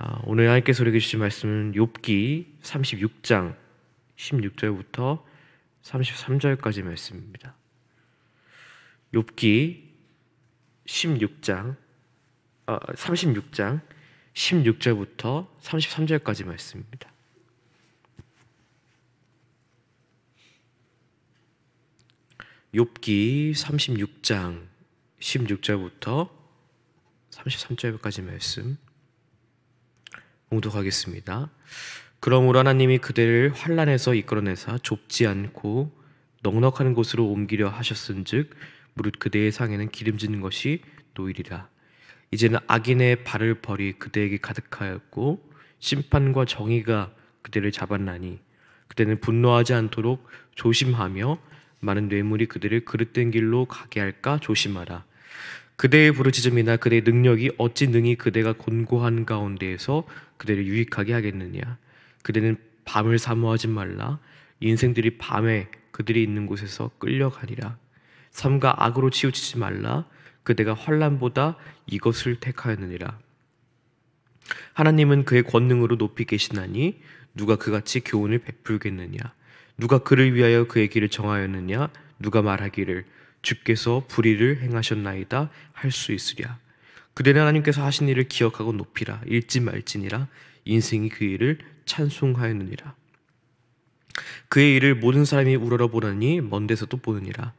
아, 오늘 하나님께서 우리에게 주신 말씀은 욥기 36장 16절부터 33절까지 말씀입니다. 욥기 16장 아, 36장 16절부터 33절까지 말씀입니다. 욥기 36장 16절부터 33절까지 말씀. 봉독하겠습니다. 그러므로 하나님이 그대를 환란에서 이끌어내사 좁지 않고 넉넉한 곳으로 옮기려 하셨은즉 무릇 그대의 상에는 기름지는 것이 노일이라. 이제는 악인의 발을 벌이 그대에게 가득하였고 심판과 정의가 그대를 잡았나니 그대는 분노하지 않도록 조심하며 많은 뇌물이 그대를 그릇된 길로 가게 할까 조심하라. 그대의 부르짖음이나 그대의 능력이 어찌 능히 그대가 곤고한 가운데에서 그대를 유익하게 하겠느냐 그대는 밤을 사모하지 말라 인생들이 밤에 그들이 있는 곳에서 끌려가리라 삶과 악으로 치우치지 말라 그대가 환란보다 이것을 택하였느니라 하나님은 그의 권능으로 높이 계시나니 누가 그같이 교훈을 베풀겠느냐 누가 그를 위하여 그의 길을 정하였느냐 누가 말하기를 주께서 불의를 행하셨나이다 할 수 있으랴. 그대는 하나님께서 하신 일을 기억하고 높이라 읽지 말지니라 인생이 그 일을 찬송하였느니라. 그의 일을 모든 사람이 우러러보느니 먼 데서도 보느니라.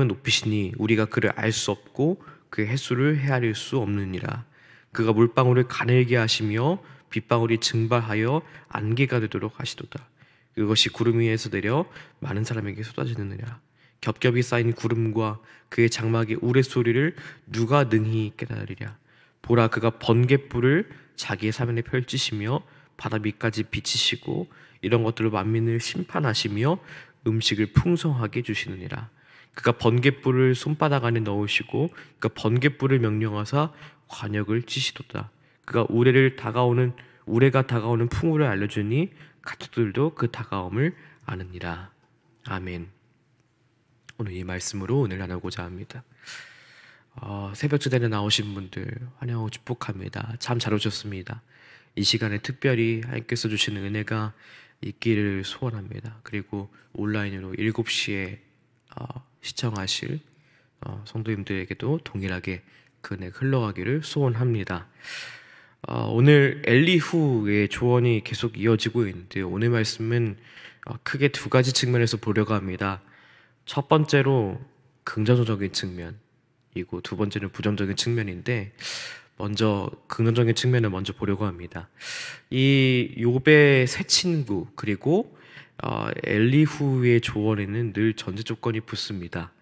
하나님은 높이시니 우리가 그를 알 수 없고 그의 횟수를 헤아릴 수 없느니라. 그가 물방울을 가늘게 하시며 빗방울이 증발하여 안개가 되도록 하시도다. 그것이 구름 위에서 내려 많은 사람에게 쏟아지느니라. 겹겹이 쌓인 구름과 그의 장막의 우레소리를 누가 능히 깨달으랴 보라 그가 번갯불을 자기의 사면에 펼치시며 바다 밑까지 비치시고 이런 것들로 만민을 심판하시며 음식을 풍성하게 주시느니라 그가 번갯불을 손바닥 안에 넣으시고 그가 번갯불을 명령하사 관역을 치시도다 그가 우레를 다가오는 우레가 다가오는 풍우를 알려주니 가축들도 그 다가옴을 아느니라 아멘 오늘 이 말씀으로 오늘 나누고자 합니다. 어, 새벽 주단에 나오신 분들 환영하고 축복합니다. 참잘 오셨습니다. 이 시간에 특별히 하나님께서 주시는 은혜가 있기를 소원합니다. 그리고 온라인으로 7시에 어, 시청하실 어, 성도님들에게도 동일하게 그은 흘러가기를 소원합니다. 어, 오늘 엘리후의 조언이 계속 이어지고 있는데 오늘 말씀은 어, 크게 두 가지 측면에서 보려고 합니다. 첫 번째로 긍정적인 측면이고 두 번째는 부정적인 측면인데 먼저 긍정적인 측면을 먼저 보려고 합니다. 이요배새 친구 그리고 어, 엘리후의 조언에는 늘 전제 조건이 붙습니다.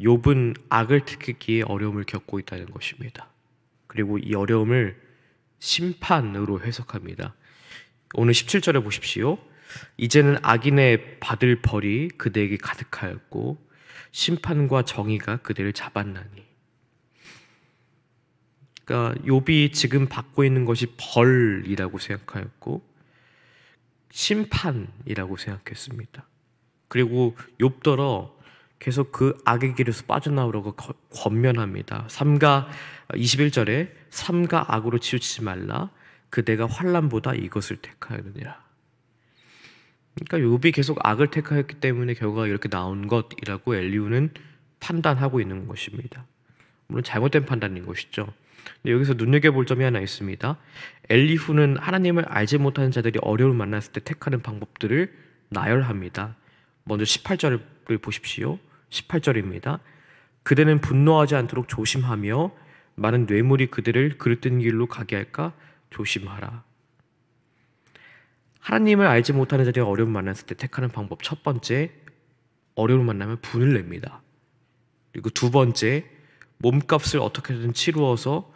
욥은 악을 택하기에 어려움을 겪고 있다는 것입니다. 그리고 이 어려움을 심판으로 해석합니다. 오늘 17절에 보십시오. 이제는 악인의 받을 벌이 그대에게 가득하였고 심판과 정의가 그대를 잡았나니. 그러니까 욥이 지금 받고 있는 것이 벌이라고 생각하였고 심판이라고 생각했습니다. 그리고 욥더러 계속 그 악의 길에서 빠져나오라고 권면합니다. 3가 21절에 삼가 악으로 치우치지 말라 그대가 환란보다 이것을 택하느니라. 그러니까 욥이 계속 악을 택하였기 때문에 결과가 이렇게 나온 것이라고 엘리우는 판단하고 있는 것입니다. 물론 잘못된 판단인 것이죠. 근데 여기서 눈여겨볼 점이 하나 있습니다. 엘리후는 하나님을 알지 못하는 자들이 어려움을 만났을 때 택하는 방법들을 나열합니다. 먼저 18절을 보십시오. 18절입니다. 그대는 분노하지 않도록 조심하며 많은 뇌물이 그들을 그릇된 길로 가게 할까 조심하라. 하나님을 알지 못하는 자들이 어려움 만났을 때 택하는 방법 첫 번째 어려움 을 만나면 분을 냅니다. 그리고 두 번째 몸값을 어떻게든 치루어서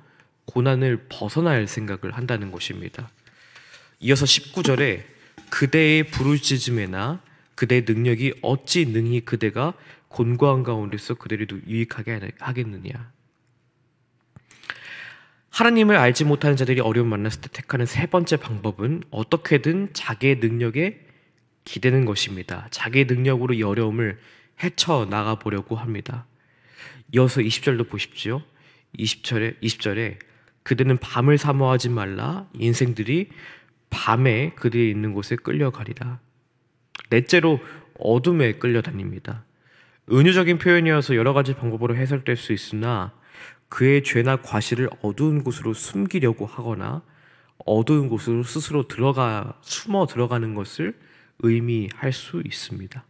고난을 벗어날 생각을 한다는 것입니다. 이어서 19절에 그대의 부르짖음에나 그대의 능력이 어찌 능히 그대가 곤고한 가운데서 그대를 유익하게 하겠느냐. 하나님을 알지 못하는 자들이 어려움 을 만났을 때 택하는 세 번째 방법은 어떻게든 자기의 능력에 기대는 것입니다. 자기의 능력으로 이 어려움을 헤쳐 나가 보려고 합니다. 이어서 20절도 보십시오. 20절에 20절에 그들은 밤을 사모하지 말라 인생들이 밤에 그들이 있는 곳에 끌려가리라. 넷째로 어둠에 끌려다닙니다. 은유적인 표현이어서 여러 가지 방법으로 해석될 수 있으나 그의 죄나 과실을 어두운 곳으로 숨기려고 하거나 어두운 곳으로 스스로 들어가 숨어 들어가는 것을 의미할 수 있습니다.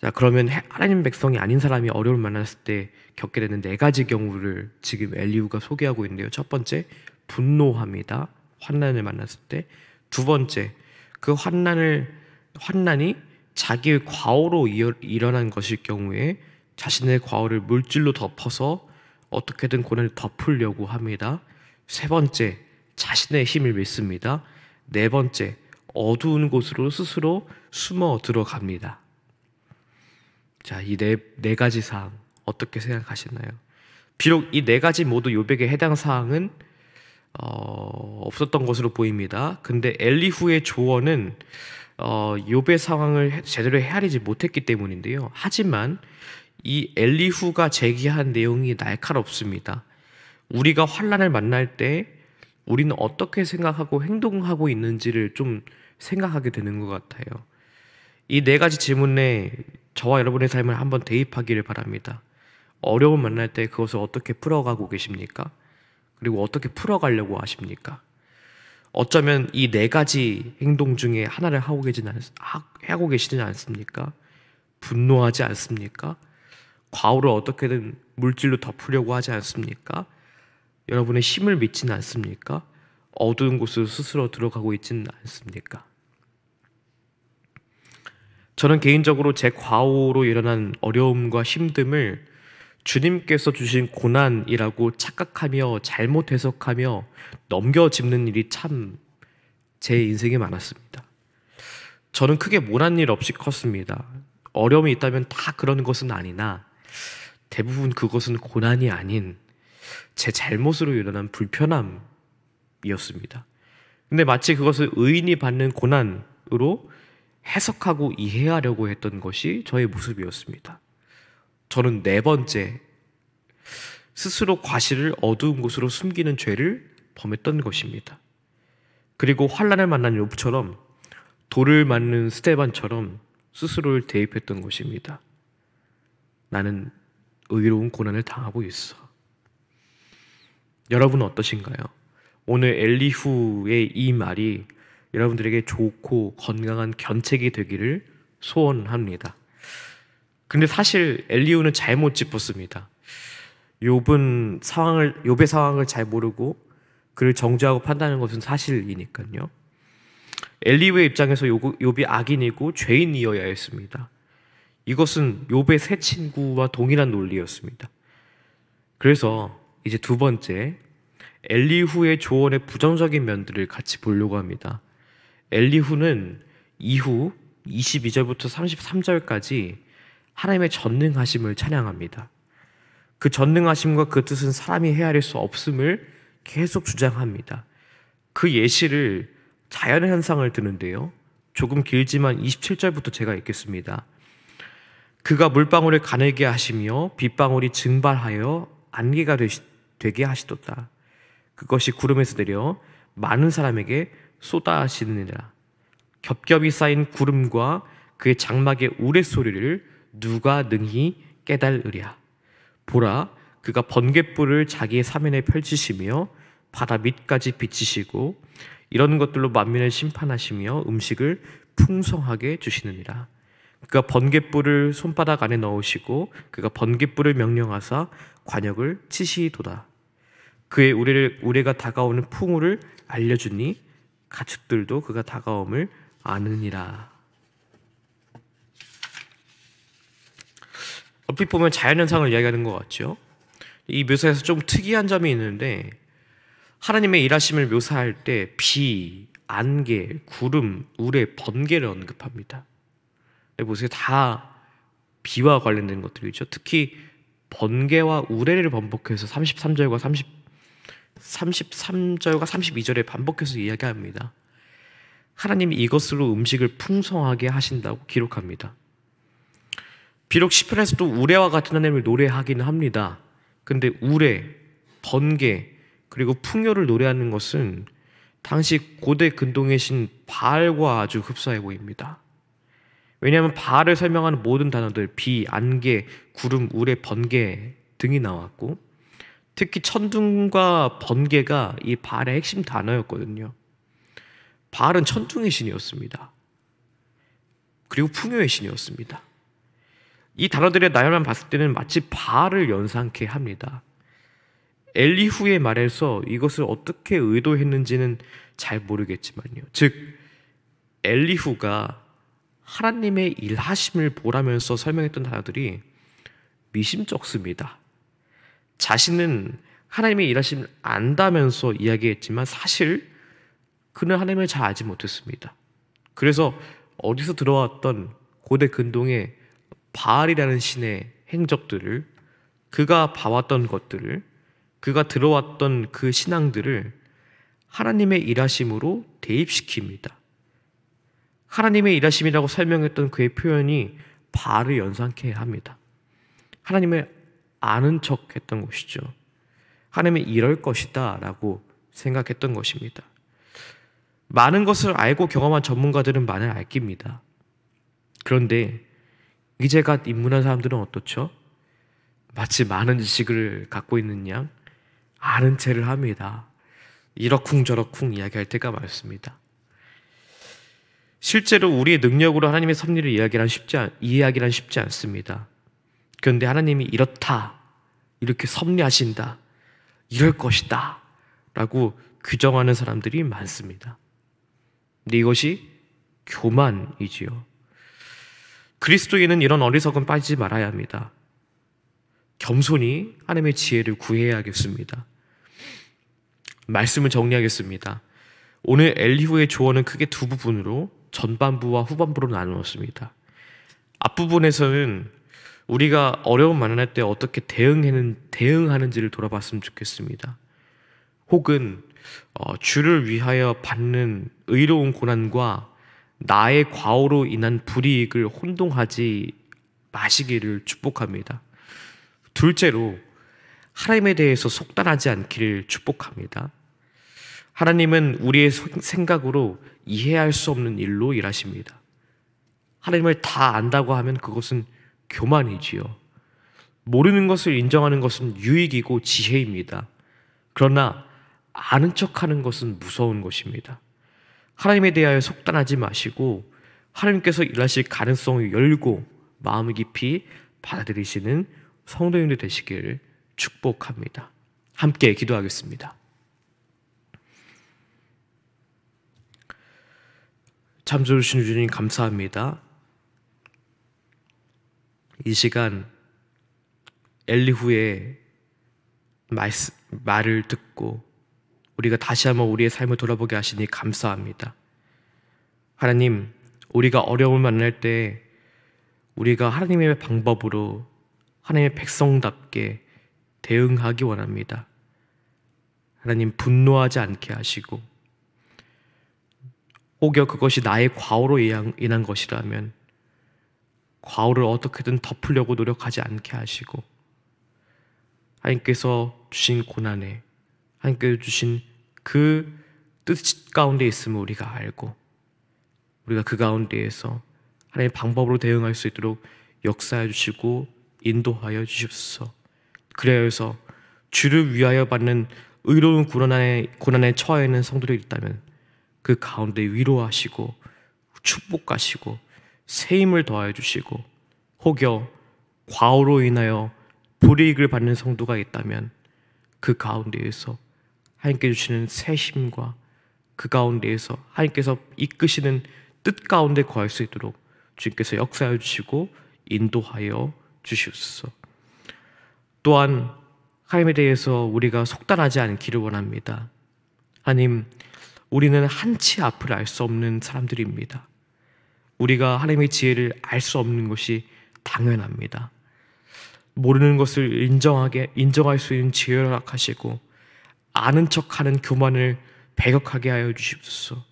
자 그러면 하나님 백성이 아닌 사람이 어려움을 만났을 때 겪게 되는 네 가지 경우를 지금 엘리우가 소개하고 있는데요. 첫 번째 분노합니다. 환난을 만났을 때 두 번째 그 환난을 환난이 자기의 과오로 일어난 것일 경우에 자신의 과오를 물질로 덮어서 어떻게든 고난을 덮으려고 합니다. 세 번째, 자신의 힘을 믿습니다. 네 번째, 어두운 곳으로 스스로 숨어 들어갑니다. 자, 이네네 네 가지 사항 어떻게 생각하시나요? 비록 이 네 가지 모두 요백의 해당 사항은 어, 없었던 것으로 보입니다. 근데 엘리후의 조언은 어, 요배 상황을 제대로 헤아리지 못했기 때문인데요. 하지만 이 엘리후가 제기한 내용이 날카롭습니다. 우리가 환란을 만날 때 우리는 어떻게 생각하고 행동하고 있는지를 좀 생각하게 되는 것 같아요. 이 네 가지 질문에 저와 여러분의 삶을 한번 대입하기를 바랍니다. 어려움 을 만날 때 그것을 어떻게 풀어가고 계십니까? 그리고 어떻게 풀어가려고 하십니까? 어쩌면 이 네 가지 행동 중에 하나를 하고 계시는 하고 계시지 않습니까? 분노하지 않습니까? 과오를 어떻게든 물질로 덮으려고 하지 않습니까? 여러분의 힘을 믿지는 않습니까? 어두운 곳을 스스로 들어가고 있지는 않습니까? 저는 개인적으로 제 과오로 일어난 어려움과 힘듦을 주님께서 주신 고난이라고 착각하며 잘못 해석하며 넘겨짚는 일이 참 제 인생에 많았습니다. 저는 크게 모난 일 없이 컸습니다. 어려움이 있다면 다 그런 것은 아니나 대부분 그것은 고난이 아닌 제 잘못으로 일어난 불편함이었습니다. 근데 마치 그것을 의인이 받는 고난으로 해석하고 이해하려고 했던 것이 저의 모습이었습니다. 저는 네 번째 스스로 과실을 어두운 곳으로 숨기는 죄를 범했던 것입니다. 그리고 환란을 만난 욥처럼 돌을 맞는 스테반처럼 스스로를 대입했던 것입니다. 나는 의로운 고난을 당하고 있어. 여러분 어떠신가요? 오늘 엘리후의 이 말이 여러분들에게 좋고 건강한 견책이 되기를 소원합니다. 근데 사실 엘리후는 잘못 짚었습니다. 욥은 상황을 욥의 상황을 잘 모르고 그를 정죄하고 판단하는 것은 사실이니까요. 엘리후의 입장에서 욥이 악인이고 죄인이어야 했습니다. 이것은 욥의 새 친구와 동일한 논리였습니다. 그래서 이제 두 번째 엘리후의 조언의 부정적인 면들을 같이 보려고 합니다. 엘리후는 이후 22절부터 33절까지 하나님의 전능하심을 찬양합니다. 그 전능하심과 그 뜻은 사람이 헤아릴 수 없음을 계속 주장합니다. 그 예시를 자연 현상을 드는데요. 조금 길지만 27절부터 제가 읽겠습니다. 그가 물방울을 가늘게 하시며 빗방울이 증발하여 안개가 되시, 되게 하시도다. 그것이 구름에서 내려 많은 사람에게 쏟아지느니라. 겹겹이 쌓인 구름과 그의 장막의 우레소리를 누가 능히 깨달으랴. 보라, 그가 번갯불을 자기의 사면에 펼치시며 바다 밑까지 비치시고 이런 것들로 만민을 심판하시며 음식을 풍성하게 주시느니라. 그가 번갯불을 손바닥 안에 넣으시고 그가 번갯불을 명령하사 관역을 치시도다. 그의 우레를 우레가 다가오는 풍우를 알려주니 가축들도 그가 다가옴을 아느니라. 얼핏 보면 자연 현상을 이야기하는 것 같죠. 이 묘사에서 좀 특이한 점이 있는데 하나님의 일하심을 묘사할 때 비, 안개, 구름, 우레, 번개를 언급합니다. 보세요. 다 비와 관련된 것들이죠. 특히 번개와 우레를 반복해서 33절과 30, 33절과 32절에 반복해서 이야기합니다. 하나님이 이것으로 음식을 풍성하게 하신다고 기록합니다. 비록 시편에서도 우레와 같은 하나님을 노래하기 합니다. 근데 우레, 번개, 그리고 풍요를 노래하는 것은 당시 고대 근동의 신 바알과 아주 흡사해 보입니다. 왜냐하면 바알을 설명하는 모든 단어들 비, 안개, 구름, 우레, 번개 등이 나왔고 특히 천둥과 번개가 이 바알의 핵심 단어였거든요. 바알은 천둥의 신이었습니다. 그리고 풍요의 신이었습니다. 이 단어들의 나열만 봤을 때는 마치 바알을 연상케 합니다. 엘리후의 말에서 이것을 어떻게 의도했는지는 잘 모르겠지만요. 즉 엘리후가 하나님의 일하심을 보라면서 설명했던 단어들이 미심쩍습니다. 자신은 하나님의 일하심을 안다면서 이야기했지만 사실 그는 하나님을 잘 알지 못했습니다. 그래서 어디서 들어왔던 고대 근동의 바알이라는 신의 행적들을 그가 봐왔던 것들을 그가 들어왔던 그 신앙들을 하나님의 일하심으로 대입시킵니다. 하나님의 일하심이라고 설명했던 그의 표현이 발을 연상케 합니다. 하나님의 아는 척 했던 것이죠. 하나님이 이럴 것이다 라고 생각했던 것입니다. 많은 것을 알고 경험한 전문가들은 많은 알깁니다. 그런데 이제 갓 입문한 사람들은 어떻죠? 마치 많은 지식을 갖고 있는 양 아는 체를 합니다. 이러쿵저러쿵 이야기할 때가 많습니다. 실제로 우리의 능력으로 하나님의 섭리를 이야기란 쉽지 않, 이해하기란 쉽지 않습니다. 그런데 하나님이 이렇다, 이렇게 섭리하신다, 이럴 것이다 라고 규정하는 사람들이 많습니다. 근데 이것이 교만이지요. 그리스도인은 이런 어리석은 빠지지 말아야 합니다. 겸손히 하나님의 지혜를 구해야겠습니다. 말씀을 정리하겠습니다. 오늘 엘리후의 조언은 크게 두 부분으로 전반부와 후반부로 나누었습니다. 앞부분에서는 우리가 어려움 만날 때 어떻게 대응하는, 대응하는지를 돌아봤으면 좋겠습니다. 혹은 어, 주를 위하여 받는 의로운 고난과 나의 과오로 인한 불이익을 혼동하지 마시기를 축복합니다. 둘째로 하나님에 대해서 속단하지 않기를 축복합니다. 하나님은 우리의 생각으로 이해할 수 없는 일로 일하십니다. 하나님을 다 안다고 하면 그것은 교만이지요. 모르는 것을 인정하는 것은 유익이고 지혜입니다. 그러나 아는 척하는 것은 무서운 것입니다. 하나님에 대하여 속단하지 마시고 하나님께서 일하실 가능성을 열고 마음 깊이 받아들이시는 성도님들 되시길 축복합니다. 함께 기도하겠습니다. 잠들으신 주님 감사합니다. 이 시간 엘리후의 말씀, 말을 듣고 우리가 다시 한번 우리의 삶을 돌아보게 하시니 감사합니다. 하나님, 우리가 어려움을 만날 때 우리가 하나님의 방법으로 하나님의 백성답게 대응하기 원합니다. 하나님 분노하지 않게 하시고 혹여 그것이 나의 과오로 인한 것이라면 과오를 어떻게든 덮으려고 노력하지 않게 하시고 하나님께서 주신 고난에 하나님께서 주신 그 뜻 가운데 있음을 우리가 알고 우리가 그 가운데에서 하나님의 방법으로 대응할 수 있도록 역사해 주시고 인도하여 주십소서. 그래서 주를 위하여 받는 의로운 고난에, 고난에 처해 있는 성도들이 있다면 그 가운데 위로하시고 축복하시고 새 힘을 더하여 주시고 혹여 과오로 인하여 불이익을 받는 성도가 있다면 그 가운데에서 하나님께 주시는 새 힘과 그 가운데에서 하나님께서 이끄시는 뜻 가운데 거할 수 있도록 주님께서 역사해 주시고 인도하여 주시옵소서. 또한 하나님에 대해서 우리가 속단하지 않기를 원합니다. 하나님 우리는 한치 앞을 알 수 없는 사람들입니다. 우리가 하나님의 지혜를 알 수 없는 것이 당연합니다. 모르는 것을 인정하게 인정할 수 있는 지혜를 허락하시고 아는 척하는 교만을 배격하게 하여 주십소서.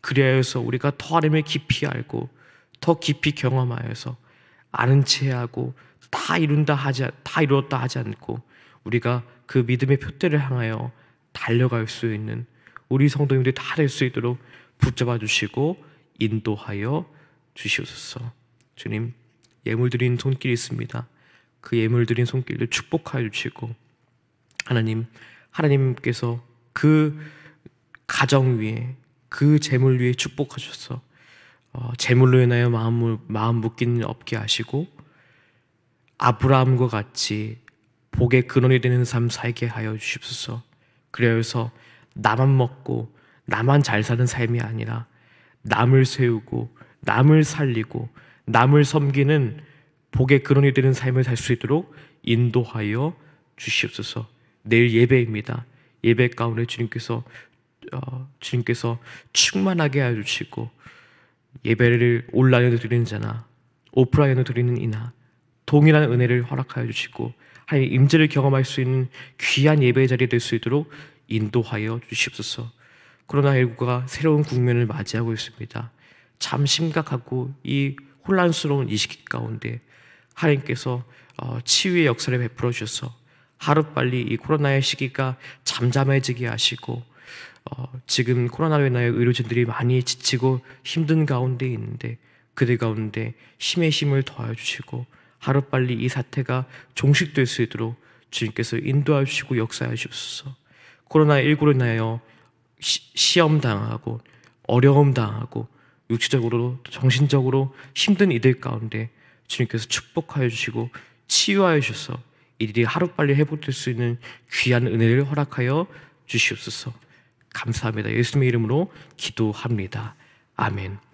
그리하여서 우리가 더 하나님을 깊이 알고 더 깊이 경험하여서 아는 체하고 다 이룬다 하지 다 이루었다 하지 않고 우리가 그 믿음의 표대를 향하여 달려갈 수 있는 우리 성도님들이 다될 수 있도록 붙잡아 주시고 인도하여 주시옵소서. 주님, 예물 드린 손길이 있습니다. 그 예물 드린 손길을 축복하여 주시고 하나님, 하나님께서 그 가정 위에 그 재물 위에 축복하셔서 어, 재물로 인하여 마음을 마음 묶이는 없게 하시고 아브라함과 같이 복의 근원이 되는 삶 살게 하여 주십소서. 그래서 나만 먹고 나만 잘 사는 삶이 아니라 남을 세우고 남을 살리고 남을 섬기는 복의 근원이 되는 삶을 살 수 있도록 인도하여 주시옵소서. 내일 예배입니다. 예배 가운데 주님께서 어, 주님께서 충만하게 하여 주시고 예배를 온라인으로 드리는 자나 오프라인으로 드리는 이나 동일한 은혜를 허락하여 주시고 하나님 임재를 경험할 수 있는 귀한 예배의 자리 될수 있도록 인도하여 주시옵소서. 코로나19가 새로운 국면을 맞이하고 있습니다. 참 심각하고 이 혼란스러운 이 시기 가운데 하나님께서 어, 치유의 역사를 베풀어 주셔서 하루빨리 이 코로나의 시기가 잠잠해지게 하시고 어, 지금 코로나로 인하여 의료진들이 많이 지치고 힘든 가운데 있는데 그들 가운데 힘의 힘을 더하여 주시고 하루빨리 이 사태가 종식될 수 있도록 주님께서 인도하여 주시고 역사하여 주소서 코로나19로 인하여 시험 당하고 어려움 당하고 육체적으로 정신적으로 힘든 이들 가운데 주님께서 축복하여 주시고 치유하여 주셔서 이들이 하루빨리 회복될 수 있는 귀한 은혜를 허락하여 주시옵소서. 감사합니다. 예수님의 이름으로 기도합니다. 아멘.